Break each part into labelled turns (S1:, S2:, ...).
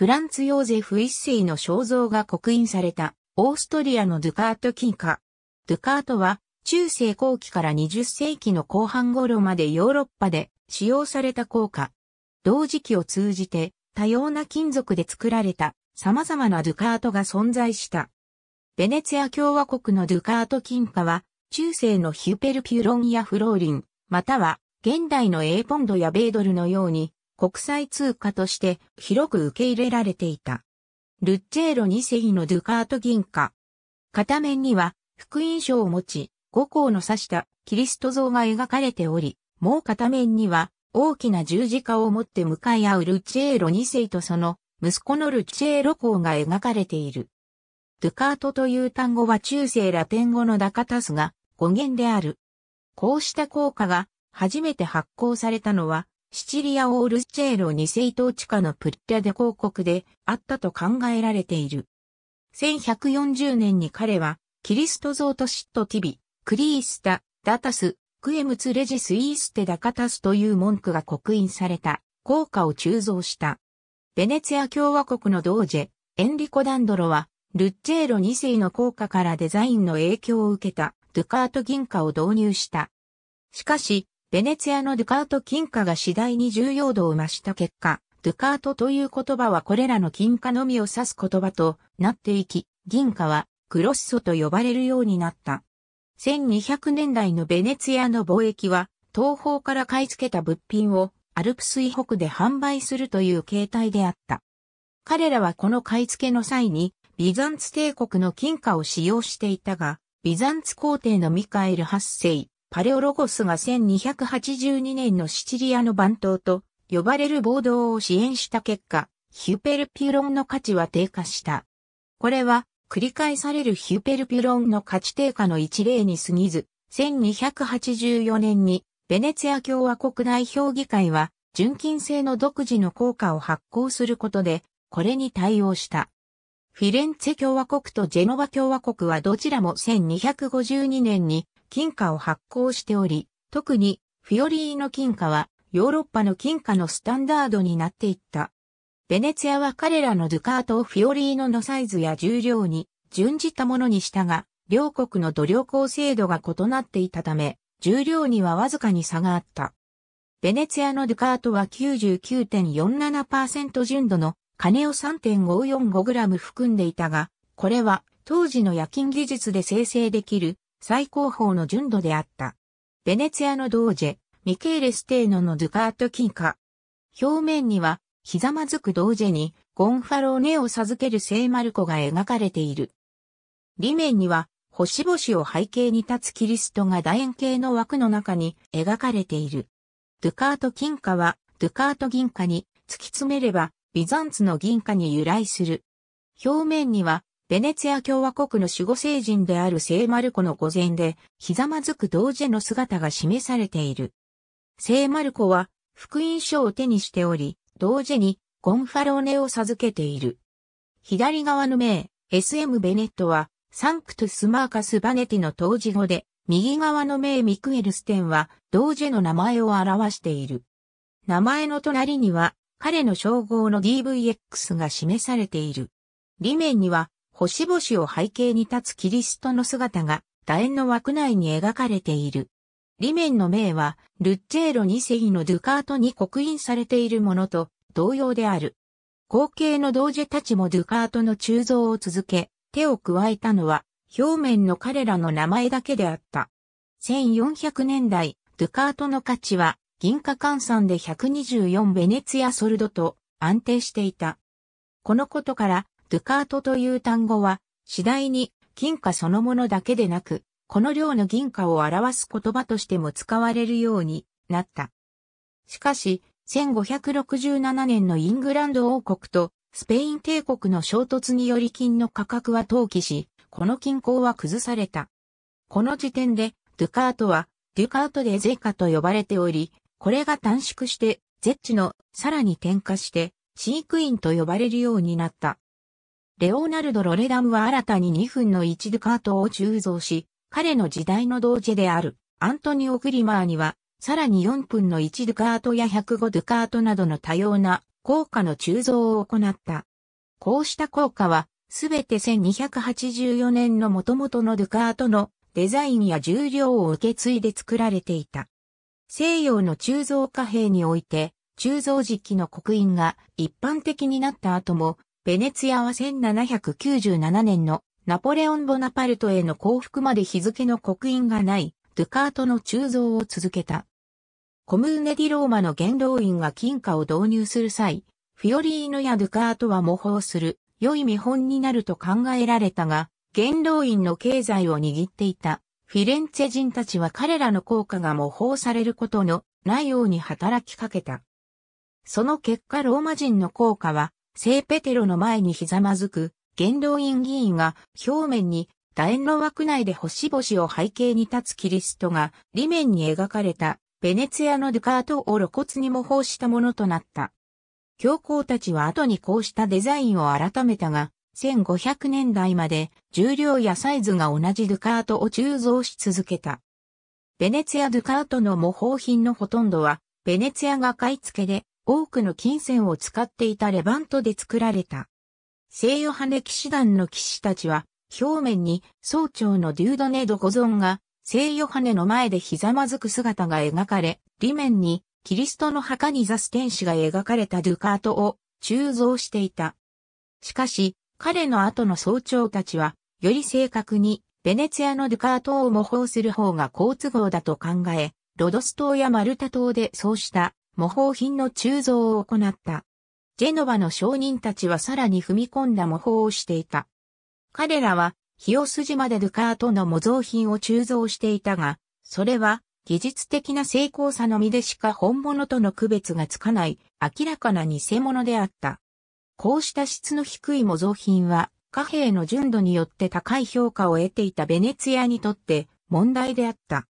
S1: フランツ・ヨーゼフ一世の肖像が刻印された、オーストリアのドゥカート金貨。ドゥカートは、中世後期から20世紀の後半頃までヨーロッパで使用された硬貨。同時期を通じて、多様な金属で作られた様々なドゥカートが存在した。ベネツィア共和国のドゥカート金貨は、中世のヒュペルピュロンやフローリン、または現代の A ポンドや米ドルのように国際通貨として広く受け入れられていた。ルッチェーロ2世のドゥカート銀貨。片面には福音書を持ち、五行の指したキリスト像が描かれており、もう片面には大きな十字架を持って向かい合うルッチェーロ2世とその息子のルッチェーロ公が描かれている。ドゥカートという単語は中世ラテン語のダカタスが語源である。こうした効果が初めて発行されたのはシチリアオールスチェーロ2世統治下のプッャデ公国であったと考えられている。1140年に彼は、キリスト像とシットティビ、クリースタ、ダタス、クエムツレジスイーステダカタスという文句が刻印された、効果を鋳造した。ベネツィア共和国のドージェ、エンリコ・ダンドロは、ルッチェーロ2世の効果からデザインの影響を受けた、ドゥカート銀貨を導入した。しかし、ベネツィアのドゥカート金貨が次第に重要度を増した結果、ドゥカートという言葉はこれらの金貨のみを指す言葉となっていき、銀貨はクロッソと呼ばれるようになった。1200年代のベネツィアの貿易は、東方から買い付けた物品をアルプス以北で販売するという形態であった。彼らはこの買い付けの際に、ビザンツ帝国の金貨を使用していたが、ビザンツ皇帝のミカエル8世、パレオロゴスが1282年のシチリアの番頭と呼ばれる暴動を支援した結果、ヒュペルピュロンの価値は低下した。これは繰り返されるヒュペルピュロンの価値低下の一例に過ぎず、1284年にベネツィア共和国代表議会は純金製の独自の効果を発行することで、これに対応した。フィレンツェ共和国とジェノバ共和国はどちらも1252年に金貨を発行しており、特にフィオリーノ金貨はヨーロッパの金貨のスタンダードになっていった。ベネツィアは彼らのドゥカートをフィオリーノのサイズや重量に準じたものにしたが、両国の度量衡制度が異なっていたため、重量にはわずかに差があった。ベネツィアのドゥカートは99.47%純度の金を 3.545g 含んでいたが、これは当時の夜勤技術で生成できる最高峰の純度であった。ベネツィアのドージェ、ミケーレ・ステーノのドゥカート金貨。表面には、ひざまずくドージェに、ゴンファローネを授ける聖マルコが描かれている。裏面には、星々を背景に立つキリストが楕円形の枠の中に描かれている。ドゥカート金貨は、ドゥカート銀貨に突き詰めれば、ビザンツの銀貨に由来する。表面には、ベネツィア共和国の守護聖人である聖マルコの御前で、ひざまずく同時の姿が示されている。聖マルコは、福音書を手にしており、同時に、ゴンファローネを授けている。左側の名、SM ベネットは、サンクトゥスマーカス・バネティの当時語で、右側の名ミクエルステンは、同時の名前を表している。名前の隣には、彼の称号の DVX が示されている。裏面には、星々を背景に立つキリストの姿が楕円の枠内に描かれている。裏面の銘は、ルッチェーロ2世のドゥカートに刻印されているものと同様である。後継の同時たちもドゥカートの鋳造を続け、手を加えたのは、表面の彼らの名前だけであった。1400年代、ドゥカートの価値は、銀貨換算で124ベネツィアソルドと安定していた。このことから、ゥカートという単語は、次第に金貨そのものだけでなく、この量の銀貨を表す言葉としても使われるようになった。しかし、1567年のイングランド王国とスペイン帝国の衝突により金の価格は投棄し、この均衡は崩された。この時点で、ドゥカートは、デュカートでゼカと呼ばれており、これが短縮して、ゼッチの、さらに点火して、飼育員と呼ばれるようになった。レオナルド・ロレダムは新たに2分の1ドゥカートを鋳造し、彼の時代の同時であるアントニオ・グリマーには、さらに4分の1ドゥカートや105ドゥカートなどの多様な効果の鋳造を行った。こうした効果は、すべて1284年の元々のドゥカートのデザインや重量を受け継いで作られていた。西洋の鋳造貨幣において、鋳造時期の刻印が一般的になった後も、ベネツィアは1797年のナポレオン・ボナパルトへの降伏まで日付の刻印がない、ドゥカートの鋳造を続けた。コムーネ・ディ・ローマの元老院が金貨を導入する際、フィオリーノやドゥカートは模倣する、良い見本になると考えられたが、元老院の経済を握っていた、フィレンツェ人たちは彼らの効果が模倣されることのないように働きかけた。その結果ローマ人の効果は聖ペテロの前にひざまずく、元老院議員が表面に楕円の枠内で星々を背景に立つキリストが裏面に描かれたベネツィアのドゥカートを露骨に模倣したものとなった。教皇たちは後にこうしたデザインを改めたが、1500年代まで重量やサイズが同じドゥカートを鋳造し続けた。ベネツィアドゥカートの模倣品のほとんどは、ベネツィアが買い付けで多くの金銭を使っていたレバントで作られた。聖ヨハネ騎士団の騎士たちは、表面に総長のデュードネ・ド保存が、聖ヨハネの前でひざまずく姿が描かれ、裏面にキリストの墓に座す天使が描かれたドゥカートを鋳造していた。しかし、彼の後の総長たちは、より正確に、ベネツィアのドゥカートを模倣する方が好都合だと考え、ロドス島やマルタ島でそうした模倣品の鋳造を行った。ジェノバの商人たちはさらに踏み込んだ模倣をしていた。彼らは、ヒオスまでルカートの模造品を鋳造していたが、それは、技術的な成功さのみでしか本物との区別がつかない、明らかな偽物であった。こうした質の低い模造品は、貨幣の純度によって高い評価を得ていたベネツィアにとって問題であった。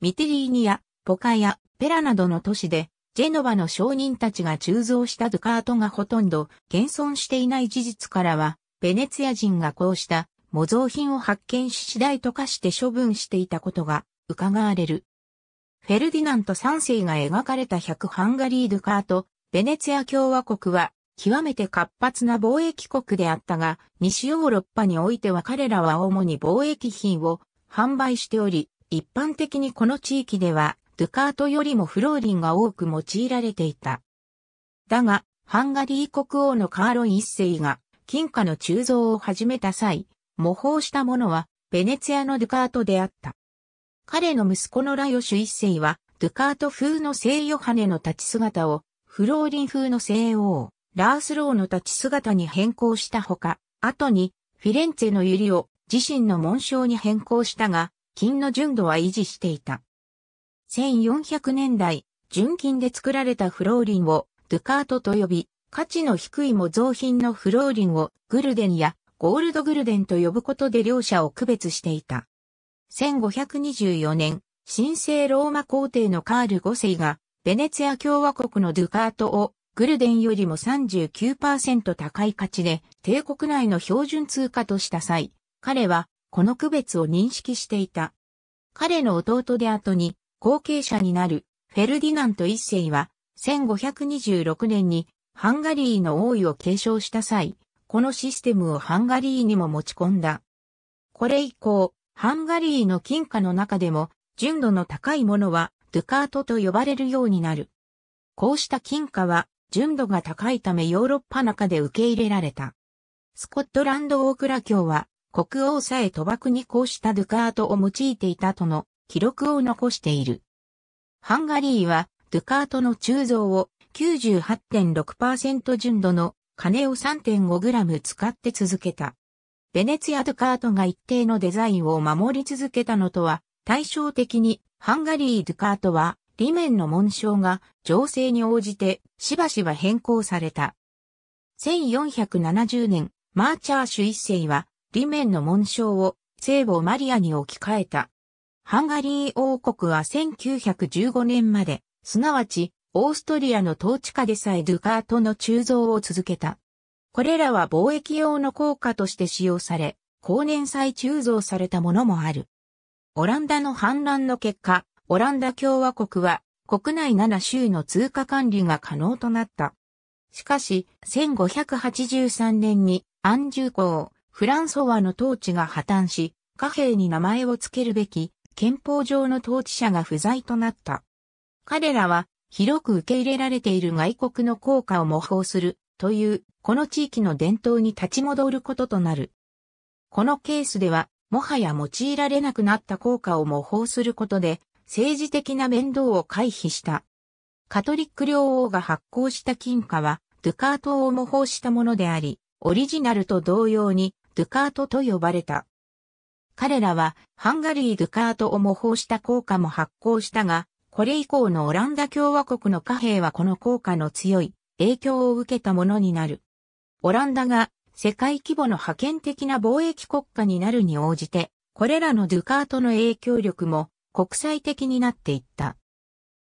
S1: ミテリーニや、ポカや、ペラなどの都市でジェノバの商人たちが鋳造したドゥカートがほとんど現存していない事実からは、ベネツィア人がこうした模造品を発見し次第とかして処分していたことが伺われる。フェルディナント3世が描かれた100ハンガリー・ドゥカート、ベネツィア共和国は極めて活発な貿易国であったが、西ヨーロッパにおいては彼らは主に貿易品を販売しており、一般的にこの地域ではドゥカートよりもフローリンが多く用いられていた。だが、ハンガリー国王のカーロン一世が金貨の鋳造を始めた際、模倣したものはベネツィアのドゥカートであった。彼の息子のラヨシュ一世は、ドゥカート風の聖ヨハネの立ち姿を、フローリン風の聖王、ラースローの立ち姿に変更したほか、後に、フィレンツェの百合を自身の紋章に変更したが、金の純度は維持していた。1400年代、純金で作られたフローリンをドゥカートと呼び、価値の低い模造品のフローリンをグルデンやゴールドグルデンと呼ぶことで両者を区別していた。1524年、神聖ローマ皇帝のカール5世が、ベネツィア共和国のドゥカートをグルデンよりも39%高い価値で帝国内の標準通貨とした際、彼はこの区別を認識していた。彼の弟で後に後継者になるフェルディナント一世は1526年にハンガリーの王位を継承した際、このシステムをハンガリーにも持ち込んだ。これ以降、ハンガリーの金貨の中でも純度の高いものはドゥカートと呼ばれるようになる。こうした金貨は純度が高いためヨーロッパ中で受け入れられた。スコットランドオークラ卿は国王さえ賭博にこうしたドゥカートを用いていたとの記録を残している。ハンガリーは、ドゥカートの鋳造を98.6%純度の金を 3.5g 使って続けた。ベネツィア・ドゥカートが一定のデザインを守り続けたのとは、対照的に、ハンガリー・ドゥカートは、裏面の紋章が情勢に応じてしばしば変更された。1470年、マーチャー主一世は、裏面の紋章を聖母マリアに置き換えた。ハンガリー王国は1915年まで、すなわち、オーストリアの統治下でさえドゥカートの鋳造を続けた。これらは貿易用の効果として使用され、後年再鋳造されたものもある。オランダの反乱の結果、オランダ共和国は国内7州の通貨管理が可能となった。しかし、1583年にアンジュ公、フランソワの統治が破綻し、貨幣に名前を付けるべき憲法上の統治者が不在となった。彼らは広く受け入れられている外国の効果を模倣するというこの地域の伝統に立ち戻ることとなる。このケースではもはや用いられなくなった効果を模倣することで政治的な面倒を回避した。カトリック領王が発行した金貨はドゥカートを模倣したものであり、オリジナルと同様にドゥカートと呼ばれた。彼らはハンガリー・ドゥカートを模倣した効果も発行したが、これ以降のオランダ共和国の貨幣はこの効果の強い影響を受けたものになる。オランダが世界規模の覇権的な貿易国家になるに応じて、これらのドゥカートの影響力も国際的になっていった。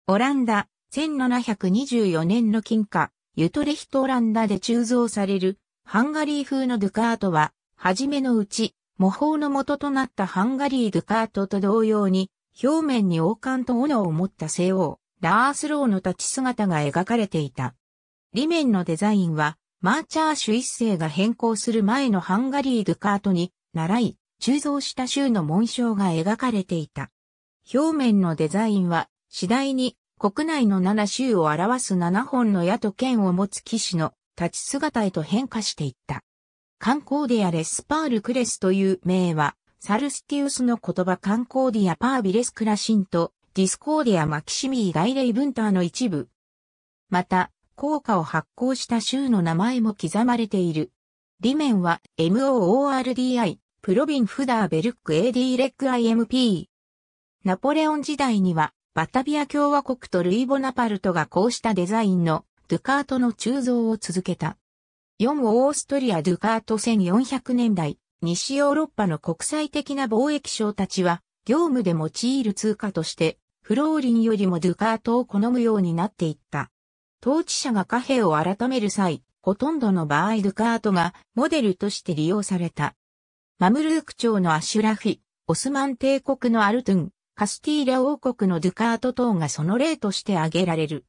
S1: オランダ、1724年の金貨、ユトレヒトオランダで鋳造されるハンガリー風のドゥカートは、はじめのうち模倣の元となったハンガリー・ドゥカートと同様に、表面に王冠と斧を持った西欧、ラースローの立ち姿が描かれていた。裏面のデザインは、マーチャーシュ一世が変更する前のハンガリー・ドゥカートに、習い、鋳造した州の紋章が描かれていた。表面のデザインは、次第に国内の7州を表す7本の矢と剣を持つ騎士の立ち姿へと変化していった。観光ディアレスパールクレスという名は、サルスティウスの言葉観光ディアパービレスクラシンとディスコーディアマキシミーイレイブンターの一部。また、効果を発行した州の名前も刻まれている。理面は MOORDI、プロビンフダーベルック AD レック IMP。ナポレオン時代には、バタビア共和国とルイボナパルトがこうしたデザインのドゥカートの鋳造を続けた。4オーストリア・ドゥカート1400年代、西ヨーロッパの国際的な貿易商たちは、業務で用いる通貨として、フローリンよりもドゥカートを好むようになっていった。統治者が貨幣を改める際、ほとんどの場合ドゥカートがモデルとして利用された。マムルーク朝のアシュラフィ、オスマン帝国のアルトゥン、カスティーラ王国のドゥカート等がその例として挙げられる。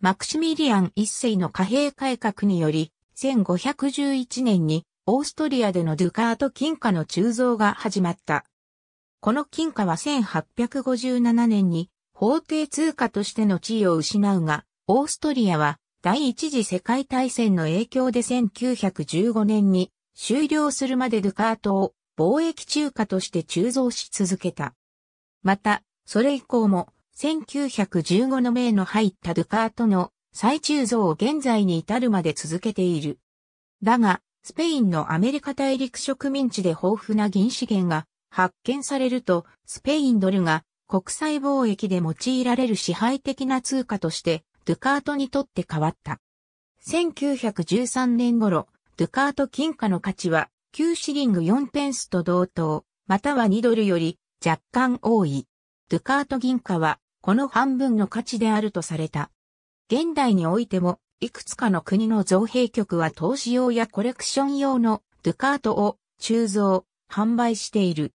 S1: マクシミリアン一世の貨幣改革により、1511年にオーストリアでのドゥカート金貨の鋳造が始まった。この金貨は1857年に法定通貨としての地位を失うが、オーストリアは第一次世界大戦の影響で1915年に終了するまでドゥカートを貿易中華として鋳造し続けた。また、それ以降も1915の名の入ったドゥカートの再鋳造を現在に至るまで続けている。だが、スペインのアメリカ大陸植民地で豊富な銀資源が発見されると、スペインドルが国際貿易で用いられる支配的な通貨として、ドゥカートにとって変わった。1913年頃、ドゥカート金貨の価値は9シリング4ペンスと同等、または2ドルより若干多い。ドゥカート銀貨はこの半分の価値であるとされた。現代においても、いくつかの国の造幣局は投資用やコレクション用のドゥカートを鋳造、販売している。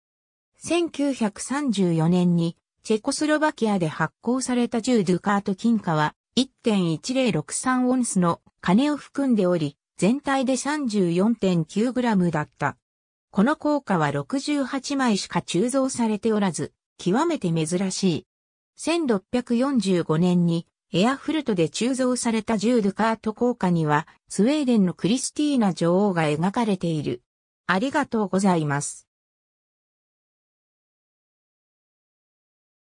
S1: 1934年にチェコスロバキアで発行された10ドゥカート金貨は1.1063オンスの金を含んでおり、全体で 34.9g だった。この硬貨は68枚しか鋳造されておらず、極めて珍しい。1645年にエアフルトで鋳造されたジュールカート効果には、スウェーデンのクリスティーナ女王が描かれている。ありがとうございます。